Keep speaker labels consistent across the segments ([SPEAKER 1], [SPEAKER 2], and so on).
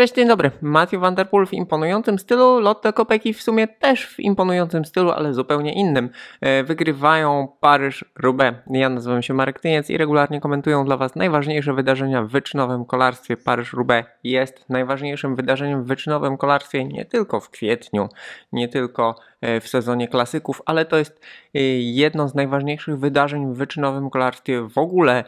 [SPEAKER 1] Cześć, dzień dobry. Matthew Vanderpool w imponującym stylu, Lotte Kopeki w sumie też w imponującym stylu, ale zupełnie innym. E, wygrywają Paryż-Roubaix. Ja nazywam się Marek Tyniec i regularnie komentują dla Was najważniejsze wydarzenia w wyczynowym kolarstwie. Paryż-Roubaix jest najważniejszym wydarzeniem w wyczynowym kolarstwie nie tylko w kwietniu, nie tylko e, w sezonie klasyków, ale to jest e, jedno z najważniejszych wydarzeń w wyczynowym kolarstwie w ogóle.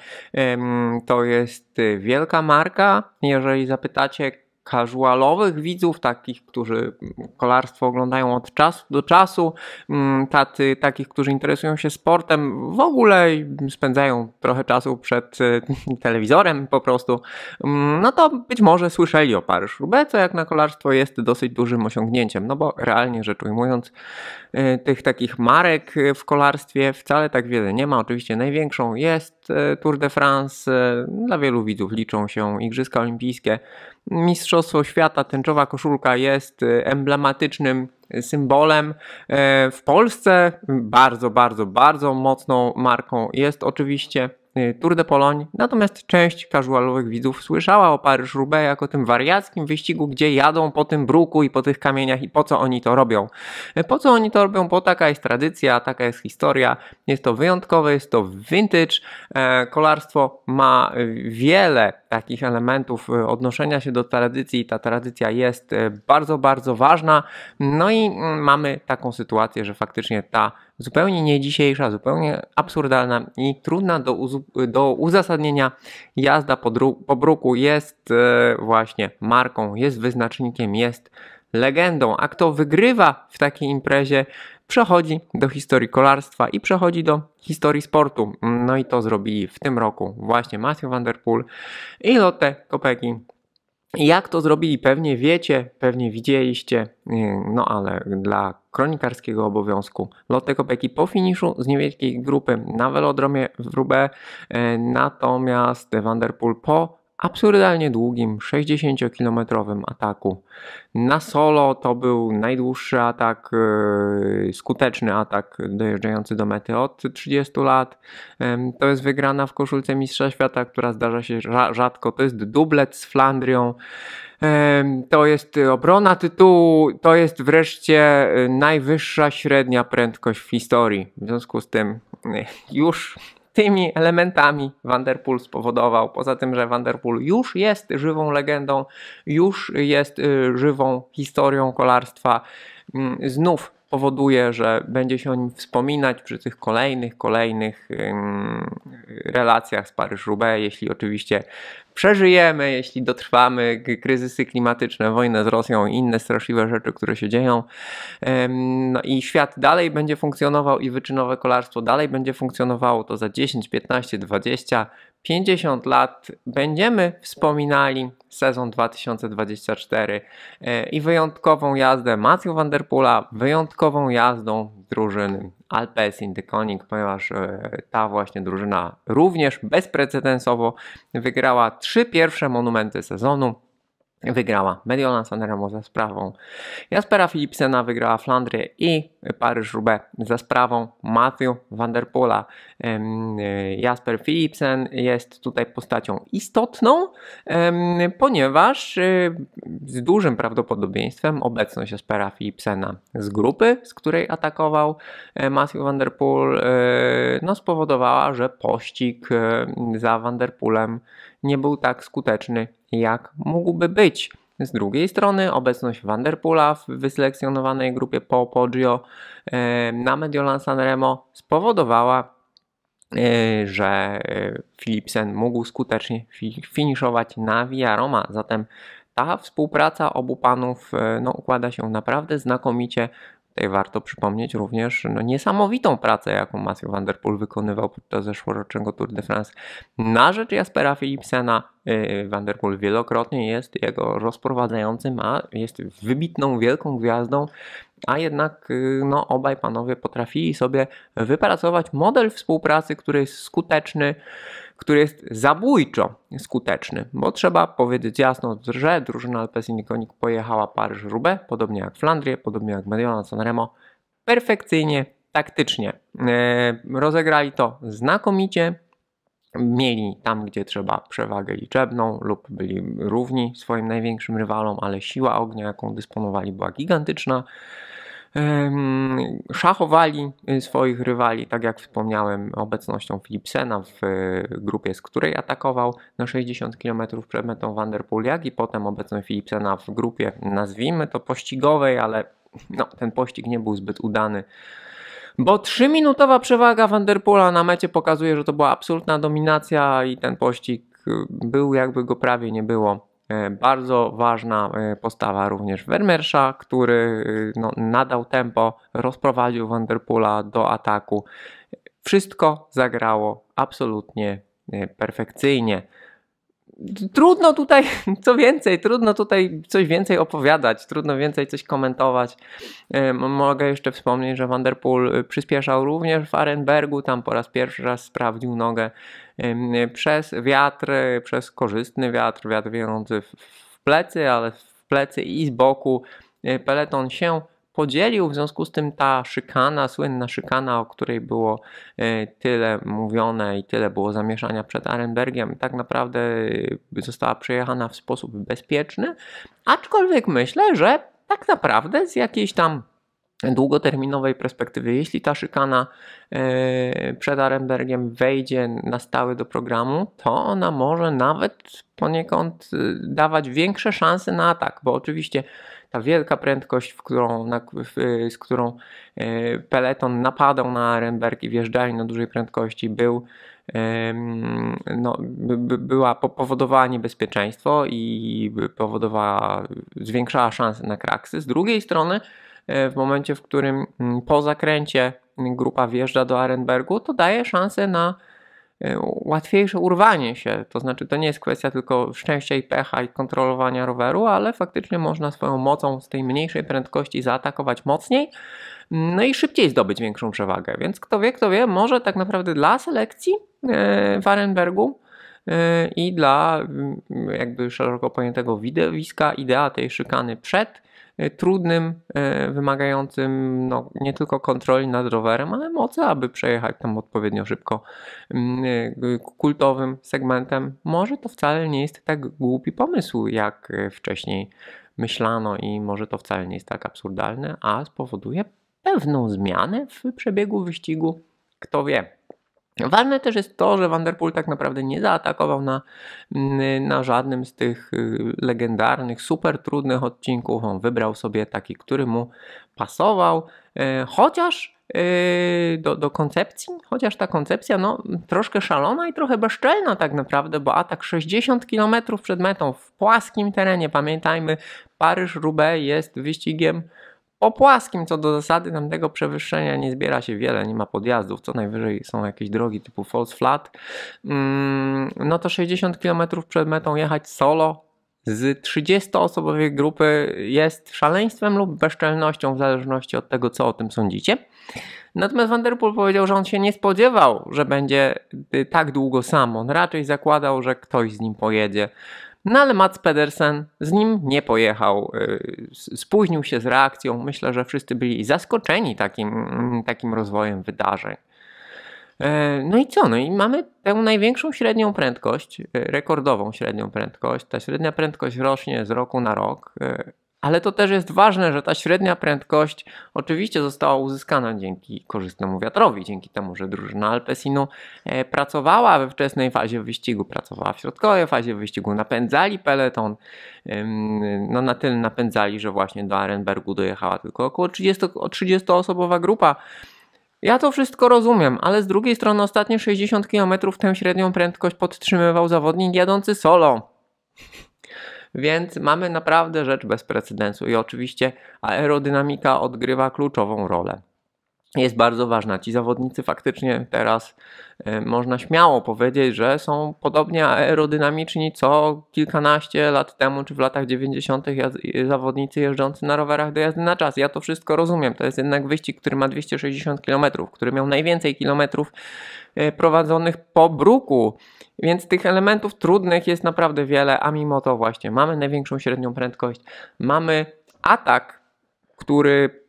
[SPEAKER 1] To jest jest wielka marka. Jeżeli zapytacie casualowych widzów, takich, którzy kolarstwo oglądają od czasu do czasu, mm, tacy, takich, którzy interesują się sportem, w ogóle spędzają trochę czasu przed y, telewizorem po prostu, mm, no to być może słyszeli o paryż bo co jak na kolarstwo jest dosyć dużym osiągnięciem, no bo realnie rzecz ujmując, y, tych takich marek y, w kolarstwie wcale tak wiele nie ma. Oczywiście największą jest E, Tour de France e, dla wielu widzów liczą się Igrzyska Olimpijskie. Mistrzostwo Świata, tęczowa koszulka jest e, emblematycznym symbolem. W Polsce bardzo, bardzo, bardzo mocną marką jest oczywiście Y, Tour de Pologne, natomiast część casualowych widzów słyszała o Paryż-Roubaix jako tym wariackim wyścigu, gdzie jadą po tym bruku i po tych kamieniach i po co oni to robią. Y, po co oni to robią? Bo taka jest tradycja, taka jest historia, jest to wyjątkowe, jest to vintage. Y, kolarstwo ma wiele takich elementów odnoszenia się do tradycji, ta tradycja jest bardzo, bardzo ważna. No i mm, mamy taką sytuację, że faktycznie ta zupełnie nie dzisiejsza, zupełnie absurdalna i trudna do, uz- do uzasadnienia jazda po, dru- po bruku jest e, właśnie marką, jest wyznacznikiem, jest legendą. A kto wygrywa w takiej imprezie, przechodzi do historii kolarstwa i przechodzi do historii sportu. No i to zrobili w tym roku właśnie Matthew Van Der Poel i Lotte Kopecky, jak to zrobili, pewnie wiecie, pewnie widzieliście, no ale dla kronikarskiego obowiązku. Lotte Kopeki po finiszu z niewielkiej grupy na welodromie w Rubę, e, natomiast Vanderpool po absurdalnie długim 60-kilometrowym ataku. Na solo to był najdłuższy atak, yy, skuteczny atak dojeżdżający do mety od 30 lat. To jest wygrana w koszulce Mistrza Świata, która zdarza się rzadko. To jest dublet z Flandrią. To jest obrona tytułu, to jest wreszcie yy, najwyższa średnia prędkość w historii. W związku z tym yy, już tymi elementami Vanderpool spowodował. Poza tym, że Vanderpool już jest żywą legendą, już jest y, żywą historią kolarstwa, mm, znów powoduje, że będzie się o nim wspominać przy tych kolejnych, kolejnych relacjach z Paryż-Roubaix, jeśli oczywiście przeżyjemy, jeśli dotrwamy kryzysy klimatyczne, wojnę z Rosją i inne straszliwe rzeczy, które się dzieją. No i świat dalej będzie funkcjonował i wyczynowe kolarstwo dalej będzie funkcjonowało, to za 10, 15, 20, 50 lat będziemy wspominali sezon 2024 e, i wyjątkową jazdę Matthew Vanderpoola, wyjątkową jazdą drużyn Alpes Indykonik, ponieważ e, ta właśnie drużyna również bezprecedensowo wygrała trzy pierwsze monumenty sezonu wygrała Mediolan Sanremo za sprawą Jaspera Philipsena, wygrała Flandrię i Paryż-Roubaix za sprawą Matthew Van Der Jasper Philipsen jest tutaj postacią istotną, ponieważ y, z dużym prawdopodobieństwem obecność Jaspera Philipsena z grupy, z której atakował e, Matthew Van Der Poel, e, no spowodowała, że pościg e, za Van Der nie był tak skuteczny, jak mógłby być. Z drugiej strony obecność Vanderpoola w wyselekcjonowanej grupie po Poggio e, na Mediolan Sanremo spowodowała, e, że e, Philipsen mógł skutecznie finiszować na Via Roma, zatem ta współpraca obu panów no, układa się naprawdę znakomicie. Tutaj warto przypomnieć również no, niesamowitą pracę, jaką Matthew Van Der Poel wykonywał podczas zeszłorocznego Tour de France. Na rzecz Jaspera Philipsena yy, Van Der Poel wielokrotnie jest jego rozprowadzającym, a jest wybitną, wielką gwiazdą, a jednak y, no, obaj panowie potrafili sobie wypracować model współpracy, który jest skuteczny, który jest zabójczo skuteczny, bo trzeba powiedzieć jasno, że drużyna Alpecin-Konik pojechała Paryż-Roubaix, podobnie jak Flandrię, podobnie jak Mediolana-Sanremo, perfekcyjnie, taktycznie. E, rozegrali to znakomicie, mieli tam, gdzie trzeba przewagę liczebną lub byli równi swoim największym rywalom, ale siła ognia, jaką dysponowali, była gigantyczna szachowali y, swoich rywali, tak jak wspomniałem, obecnością Philipsena w y, grupie, z której atakował na 60 km przed metą Vanderpool, jak i potem obecność Philipsena w grupie, nazwijmy to pościgowej, ale no, ten pościg nie był zbyt udany. Bo 3-minutowa przewaga Vanderpoola na mecie pokazuje, że to była absolutna dominacja i ten pościg y, był jakby go prawie nie było. E, bardzo ważna e, postawa również Wermersza, który e, no, nadał tempo, rozprowadził Vanderpoola do ataku. Wszystko zagrało absolutnie perfekcyjnie. Trudno tutaj, co więcej, trudno tutaj coś więcej opowiadać, trudno więcej coś komentować. Mogę jeszcze wspomnieć, że Vanderpool przyspieszał również w Arenbergu, tam po raz pierwszy raz sprawdził nogę przez wiatr, przez korzystny wiatr, wiatr wierzący w plecy, ale w plecy i z boku e, peleton się podzielił, w związku z tym ta szykana, słynna szykana, o której było e, tyle mówione i tyle było zamieszania przed Arenbergiem, tak naprawdę została przejechana w sposób bezpieczny, aczkolwiek myślę, że tak naprawdę z jakiejś tam długoterminowej perspektywy. jeśli ta szykana e, przed Arenbergiem wejdzie na stałe do programu, to ona może nawet poniekąd e, dawać większe szanse na atak, bo oczywiście ta wielka prędkość, w którą, na, w, z którą e, peleton napadał na Arenberg i wjeżdżali na dużej prędkości, był, no, by, była, powodowała niebezpieczeństwo i powodowała, zwiększała szanse na kraksy. Z drugiej strony, E, w momencie, w którym mm, po zakręcie grupa wjeżdża do Arenbergu, to daje szansę na e, łatwiejsze urwanie się. To znaczy, to nie jest kwestia tylko szczęścia i pecha i kontrolowania roweru, ale faktycznie można swoją mocą z tej mniejszej prędkości zaatakować mocniej, mm, no i szybciej zdobyć większą przewagę. Więc kto wie, kto wie, może tak naprawdę dla selekcji e, w Arenbergu Y, i dla mm, jakby szeroko pojętego widowiska idea tej szykany przed y, trudnym, y, wymagającym no, nie tylko kontroli nad rowerem, ale mocy, aby przejechać tam odpowiednio szybko mm, kultowym segmentem, może to wcale nie jest tak głupi pomysł, jak wcześniej myślano i może to wcale nie jest tak absurdalne, a spowoduje pewną zmianę w przebiegu wyścigu. Kto wie, Ważne też jest to, że Vanderpool tak naprawdę nie zaatakował na, mm, na żadnym z tych y, legendarnych, super trudnych odcinków. On wybrał sobie taki, który mu pasował, e, chociaż y, do, do koncepcji, chociaż ta koncepcja no, troszkę szalona i trochę bezczelna tak naprawdę, bo atak 60 km przed metą w płaskim terenie, pamiętajmy, Paryż-Roubaix jest wyścigiem o płaskim co do zasady tamtego przewyższenia nie zbiera się wiele, nie ma podjazdów, co najwyżej są jakieś drogi typu false flat, mm, no to 60 km przed metą jechać solo z 30-osobowej grupy jest szaleństwem lub bezczelnością w zależności od tego, co o tym sądzicie. Natomiast Vanderpool powiedział, że on się nie spodziewał, że będzie y, tak długo sam. On raczej zakładał, że ktoś z nim pojedzie. No ale Mats Pedersen z nim nie pojechał, y, spóźnił się z reakcją. Myślę, że wszyscy byli zaskoczeni takim, mm, takim rozwojem wydarzeń. E, no i co? No i mamy tę największą średnią prędkość, y, rekordową średnią prędkość. Ta średnia prędkość rośnie z roku na rok. Y, ale to też jest ważne, że ta średnia prędkość oczywiście została uzyskana dzięki korzystnemu wiatrowi, dzięki temu, że drużyna Alpesinu e, pracowała we wczesnej fazie wyścigu, pracowała w środkowej fazie wyścigu, napędzali peleton, no na tyle napędzali, że właśnie do Arenbergu dojechała tylko około 30, 30-osobowa grupa. Ja to wszystko rozumiem, ale z drugiej strony ostatnie 60 km tę średnią prędkość podtrzymywał zawodnik jadący solo. Więc mamy naprawdę rzecz bez precedensu i oczywiście aerodynamika odgrywa kluczową rolę jest bardzo ważna. Ci zawodnicy faktycznie teraz y, można śmiało powiedzieć, że są podobnie aerodynamiczni co kilkanaście lat temu, czy w latach 90. zawodnicy jeżdżący na rowerach do jazdy na czas. Ja to wszystko rozumiem. To jest jednak wyścig, który ma 260 km, który miał najwięcej kilometrów y, prowadzonych po bruku. Więc tych elementów trudnych jest naprawdę wiele, a mimo to właśnie mamy największą średnią prędkość, mamy atak, który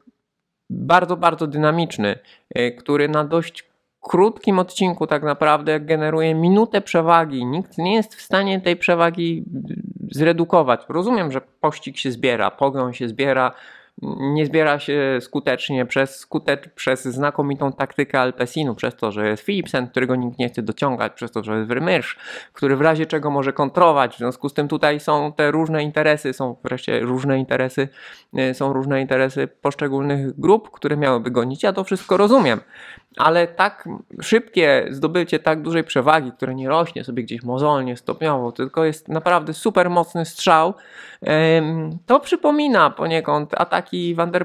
[SPEAKER 1] bardzo, bardzo dynamiczny, e, który na dość krótkim odcinku tak naprawdę generuje minutę przewagi. Nikt nie jest w stanie tej przewagi mm, zredukować. Rozumiem, że pościg się zbiera, pogon się zbiera, nie zbiera się skutecznie przez, skutecz, przez znakomitą taktykę Alpesinu, przez to, że jest Philipsen, którego nikt nie chce dociągać, przez to, że jest Vermeersch, który w razie czego może kontrować. W związku z tym tutaj są te różne interesy, są wreszcie różne interesy, y, są różne interesy poszczególnych grup, które miałyby gonić. Ja to wszystko rozumiem ale tak szybkie zdobycie tak dużej przewagi, które nie rośnie sobie gdzieś mozolnie, stopniowo, tylko jest naprawdę super mocny strzał, to przypomina poniekąd ataki Wander,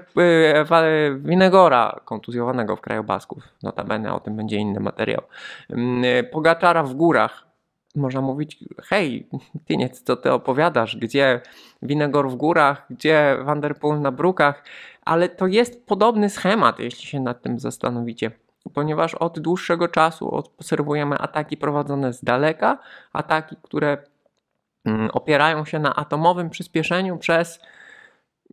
[SPEAKER 1] y, Winegora kontuzjowanego w kraju Basków. Notabene o tym będzie inny materiał. Pogaczara w górach, można mówić, hej, Tyniec, co ty opowiadasz, gdzie Winegor w górach, gdzie Vanderpool na brukach, ale to jest podobny schemat, jeśli się nad tym zastanowicie ponieważ od dłuższego czasu obserwujemy ataki prowadzone z daleka, ataki, które mm, opierają się na atomowym przyspieszeniu przez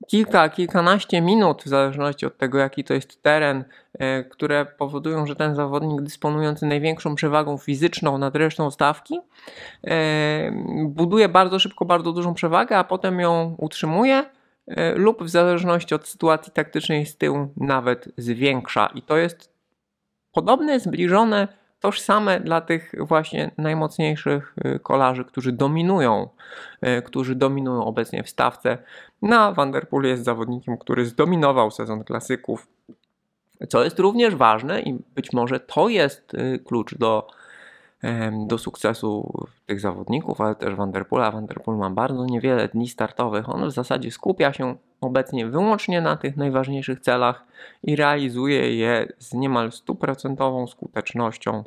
[SPEAKER 1] kilka, kilkanaście minut, w zależności od tego, jaki to jest teren, e, które powodują, że ten zawodnik dysponujący największą przewagą fizyczną nad resztą stawki e, buduje bardzo szybko bardzo dużą przewagę, a potem ją utrzymuje e, lub w zależności od sytuacji taktycznej z tyłu nawet zwiększa. I to jest podobne, zbliżone, tożsame dla tych właśnie najmocniejszych y, kolarzy, którzy dominują, y, którzy dominują obecnie w stawce. Na Vanderpool jest zawodnikiem, który zdominował sezon klasyków, co jest również ważne i być może to jest y, klucz do, do sukcesu tych zawodników, ale też Vanderpoola. Vanderpool ma bardzo niewiele dni startowych. On w zasadzie skupia się obecnie wyłącznie na tych najważniejszych celach i realizuje je z niemal stuprocentową skutecznością.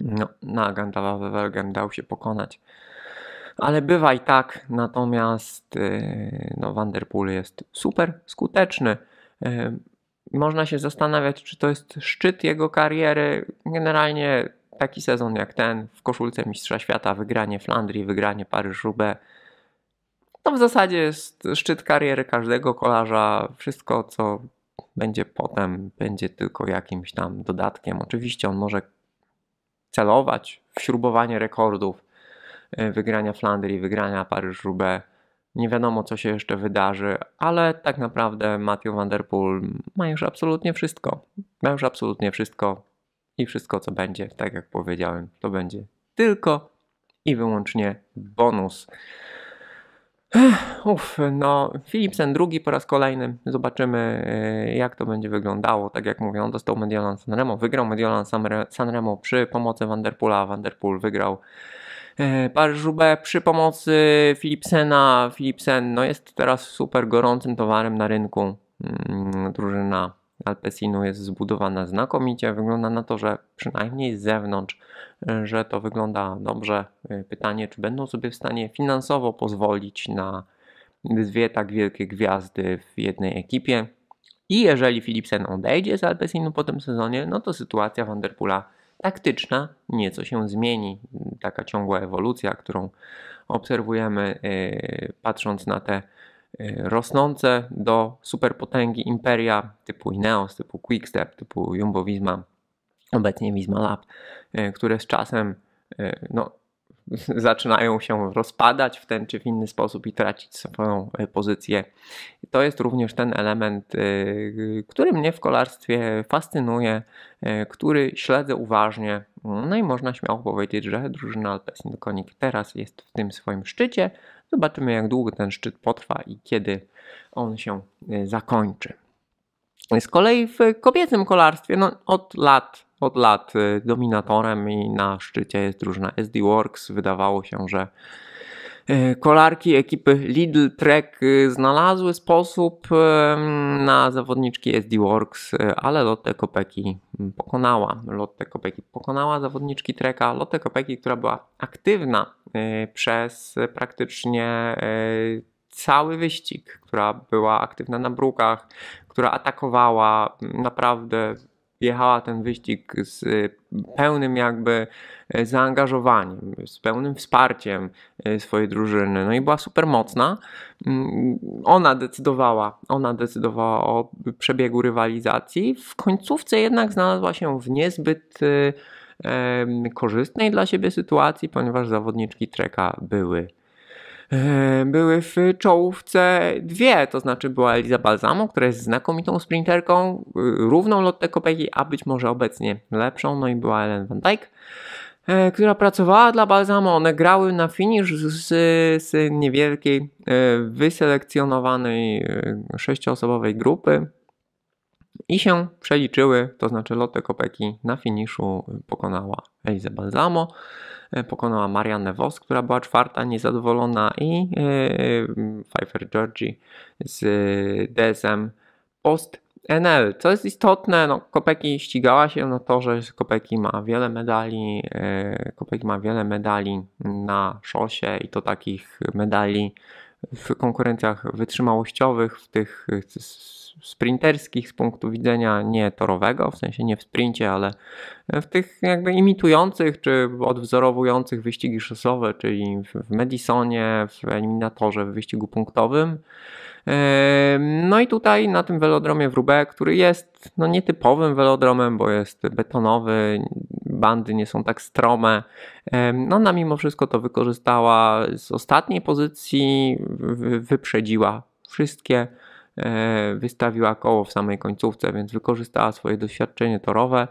[SPEAKER 1] No, na Gandalfa Wewelgen dał się pokonać. Ale bywa i tak, natomiast y, no, Vanderpool jest super skuteczny. Y, można się zastanawiać, czy to jest szczyt jego kariery. Generalnie taki sezon jak ten w koszulce Mistrza Świata, wygranie Flandrii, wygranie Paryż-Roubaix to w zasadzie jest szczyt kariery każdego kolarza. Wszystko, co będzie potem, będzie tylko jakimś tam dodatkiem. Oczywiście on może celować w śrubowanie rekordów, e, wygrania Flandrii, wygrania Paryż-Roubaix. Nie wiadomo, co się jeszcze wydarzy, ale tak naprawdę Matthew Van Der Poel ma już absolutnie wszystko. Ma już absolutnie wszystko i wszystko, co będzie, tak jak powiedziałem, to będzie tylko i wyłącznie bonus. Uff, no Philipsen drugi po raz kolejny. Zobaczymy e, jak to będzie wyglądało. Tak jak mówią, dostał Mediolan Sanremo, wygrał Mediolan Sanremo przy pomocy Vanderpoola. Vanderpool wygrał e, paris przy pomocy Philipsena. Philipsen no, jest teraz super gorącym towarem na rynku. Mm, drużyna Alpesinu jest zbudowana znakomicie. Wygląda na to, że przynajmniej z zewnątrz, y, że to wygląda dobrze. Y, pytanie, czy będą sobie w stanie finansowo pozwolić na dwie tak wielkie gwiazdy w jednej ekipie. I jeżeli Philipsen odejdzie z Alpesinu po tym sezonie, no to sytuacja Vanderpoola taktyczna nieco się zmieni. Taka ciągła ewolucja, którą obserwujemy yy, patrząc na te Y, rosnące do superpotęgi imperia typu Ineos, typu Quickstep, typu Jumbo Visma, obecnie Visma Lab, y, które z czasem y, no, zaczynają się rozpadać w ten czy w inny sposób i tracić swoją pozycję. To jest również ten element, który mnie w kolarstwie fascynuje, który śledzę uważnie. No i można śmiało powiedzieć, że drużyna Alpecin Konik teraz jest w tym swoim szczycie, Zobaczymy, jak długo ten szczyt potrwa i kiedy on się e, zakończy. Z kolei w kobiecym kolarstwie no, od lat od lat e, dominatorem i na szczycie jest drużyna SD Works. Wydawało się, że e, kolarki ekipy Lidl Trek znalazły sposób na zawodniczki SD Works, ale Lotte Kopeki pokonała. Lotte Kopeki pokonała zawodniczki Treka. Lotte Kopeki, która była aktywna Y, przez praktycznie y, cały wyścig, która była aktywna na brukach, która atakowała mm, naprawdę jechała ten wyścig z y, pełnym jakby zaangażowaniem, z pełnym wsparciem swojej drużyny. No i była super mocna. Mm, ona decydowała, ona decydowała o przebiegu rywalizacji. W końcówce jednak znalazła się w niezbyt korzystnej dla siebie sytuacji, ponieważ zawodniczki treka były były w czołówce dwie, to znaczy była Eliza Balsamo, która jest znakomitą sprinterką, y, równą Lotte Kopeki, a być może obecnie lepszą, no i była Ellen van Dijk, e, która pracowała dla Balsamo. One grały na finisz z, z niewielkiej, e, wyselekcjonowanej e, sześcioosobowej grupy, i się przeliczyły, to znaczy Lotte Kopeki na finiszu pokonała Elizę Balsamo, e, pokonała Marianne Vos, która była czwarta, niezadowolona i e, Pfeiffer Georgie z e, DSM Post NL. Co jest istotne, no, Kopeki ścigała się na to, że Kopeki ma wiele medali, Kopeki ma wiele medali na szosie i to takich medali w konkurencjach wytrzymałościowych, w tych sprinterskich z punktu widzenia nie torowego, w sensie nie w sprincie, ale w tych jakby imitujących czy odwzorowujących wyścigi szosowe, czyli w Madisonie, w eliminatorze, w wyścigu punktowym. Yy, no i tutaj na tym velodromie w Roubaix, który jest no, nietypowym velodromem, bo jest betonowy, bandy nie są tak strome. Yy, no ona mimo wszystko to wykorzystała z ostatniej pozycji, wyprzedziła wszystkie E, wystawiła koło w samej końcówce, więc wykorzystała swoje doświadczenie torowe.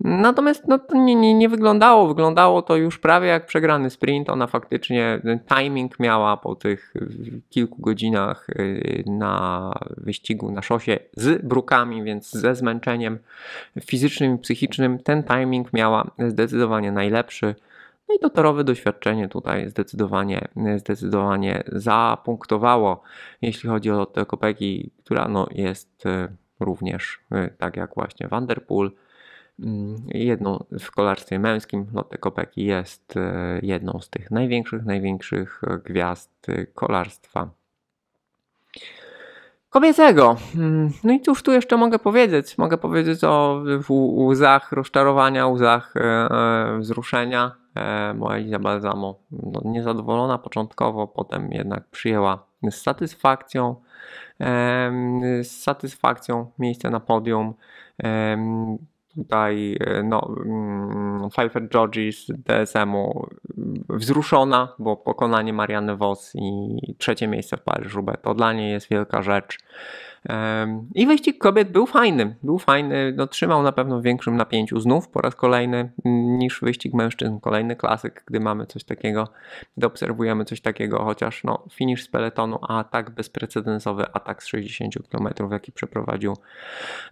[SPEAKER 1] Natomiast no, to nie, nie, nie wyglądało, wyglądało to już prawie jak przegrany sprint. Ona faktycznie e, timing miała po tych e, kilku godzinach na wyścigu na szosie z brukami, więc ze zmęczeniem fizycznym i psychicznym. Ten timing miała zdecydowanie najlepszy. No i to torowe doświadczenie tutaj zdecydowanie, zdecydowanie zapunktowało, jeśli chodzi o te kopeki, która no jest y, również, y, tak jak właśnie Vanderpool, mm, jedną w kolarstwie męskim. Lotte no, Kopeki jest y, jedną z tych największych, największych gwiazd kolarstwa kobiecego. Mm, no i cóż tu jeszcze mogę powiedzieć? Mogę powiedzieć o łzach rozczarowania, łzach e, e, wzruszenia. E, moja Liza Balzamo no, niezadowolona początkowo, potem jednak przyjęła z satysfakcją, e, z satysfakcją miejsce na podium. E, tutaj no, mm, Pfeiffer Georgie z DSM-u wzruszona, bo pokonanie Marianny Vos i trzecie miejsce w Paryżu to dla niej jest wielka rzecz. I wyścig kobiet był fajny, był fajny, no, trzymał na pewno w większym napięciu znów po raz kolejny mm, niż wyścig mężczyzn, kolejny klasyk, gdy mamy coś takiego, gdy obserwujemy coś takiego, chociaż no, finisz z peletonu, a tak bezprecedensowy atak z 60 km, jaki przeprowadził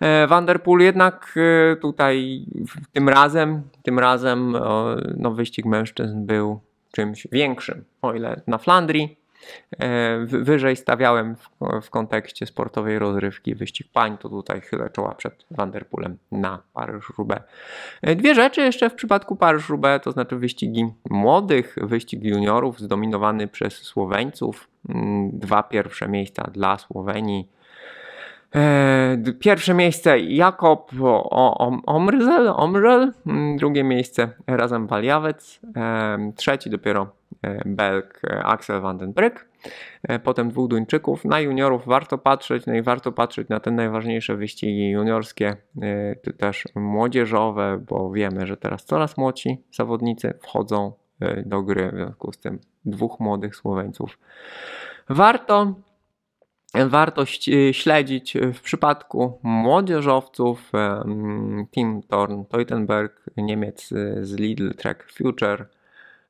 [SPEAKER 1] e, Vanderpool, jednak e, tutaj tym razem, tym razem no, wyścig mężczyzn był czymś większym, o ile na Flandrii E, wyżej stawiałem w, kontekście sportowej rozrywki wyścig pań, to tutaj chylę czoła przed Vanderpoolem na Paryż-Roubaix. E, dwie rzeczy jeszcze w przypadku Paryż-Roubaix, to znaczy wyścigi młodych, wyścig juniorów zdominowany przez Słoweńców. Mm, dwa pierwsze miejsca dla Słowenii, E, pierwsze miejsce Jakob Omrzel, Omrzel, mm, drugie miejsce razem Paliawec, e, trzeci dopiero e, Belg Axel van den potem dwóch Duńczyków. Na juniorów warto patrzeć, no i warto patrzeć na te najważniejsze wyścigi juniorskie, czy też młodzieżowe, bo wiemy, że teraz coraz młodsi zawodnicy wchodzą do gry, w związku z tym dwóch młodych Słoweńców warto wartość y, śledzić y, w przypadku młodzieżowców. Tim Thorn Teutenberg, Niemiec y, z Lidl Track Future,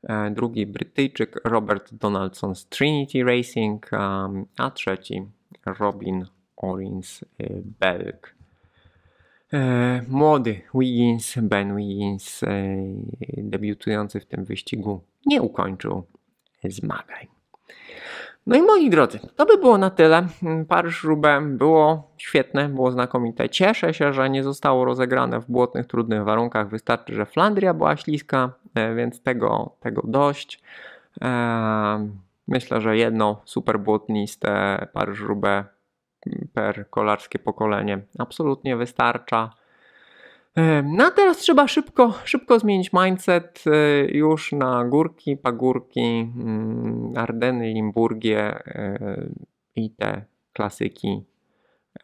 [SPEAKER 1] e, drugi Brytyjczyk Robert Donaldson z Trinity Racing, a trzeci Robin Orins Belk. E, młody Wiggins, Ben Wiggins, e, debiutujący w tym wyścigu, nie ukończył zmagań. No i moi drodzy, to by było na tyle. Mm, Paryż Rubę było świetne, było znakomite. Cieszę się, że nie zostało rozegrane w błotnych, trudnych warunkach. Wystarczy, że Flandria była śliska, e, więc tego, tego dość. E, myślę, że jedno super błotniste Paryż Rubę mm, per kolarskie pokolenie absolutnie wystarcza. No a teraz trzeba szybko, szybko zmienić mindset y, już na górki, pagórki, mm, Ardeny, Limburgię y, i te klasyki.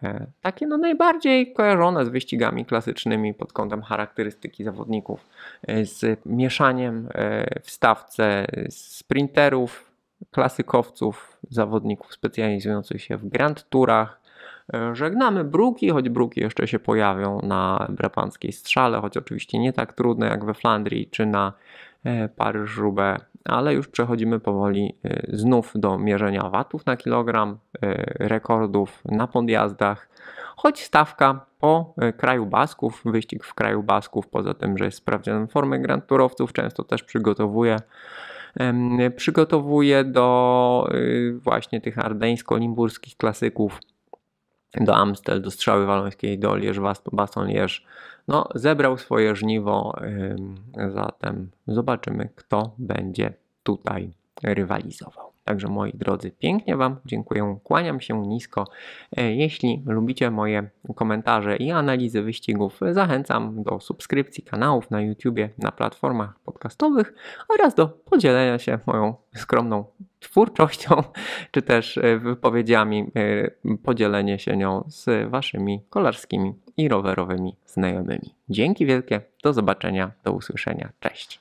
[SPEAKER 1] E, takie no najbardziej kojarzone z wyścigami klasycznymi pod kątem charakterystyki zawodników, e, z mieszaniem e, w stawce sprinterów, klasykowców, zawodników specjalizujących się w grand turach, E, żegnamy bruki, choć bruki jeszcze się pojawią na brabanskiej strzale, choć oczywiście nie tak trudne jak we Flandrii czy na e, Paryż-Roubaix, ale już przechodzimy powoli e, znów do mierzenia watów na kilogram, rekordów na podjazdach, choć stawka po kraju Basków, wyścig w kraju Basków, poza tym, że jest sprawdzianem formy grand turowców, często też przygotowuje przygotowuje do właśnie tych ardeńsko-limburskich klasyków do Amstel, do Strzały Walońskiej, do Lierz, Baston Lierz. No, zebrał swoje żniwo, zatem zobaczymy, kto będzie tutaj rywalizował. Także moi drodzy, pięknie Wam dziękuję, kłaniam się nisko. E, jeśli lubicie moje komentarze i analizy wyścigów, zachęcam do subskrypcji kanałów na YouTube, na platformach podcastowych oraz do podzielenia się moją skromną twórczością, czy też e, wypowiedziami, e, podzielenie się nią z waszymi kolarskimi i rowerowymi znajomymi. Dzięki wielkie, do zobaczenia, do usłyszenia, cześć.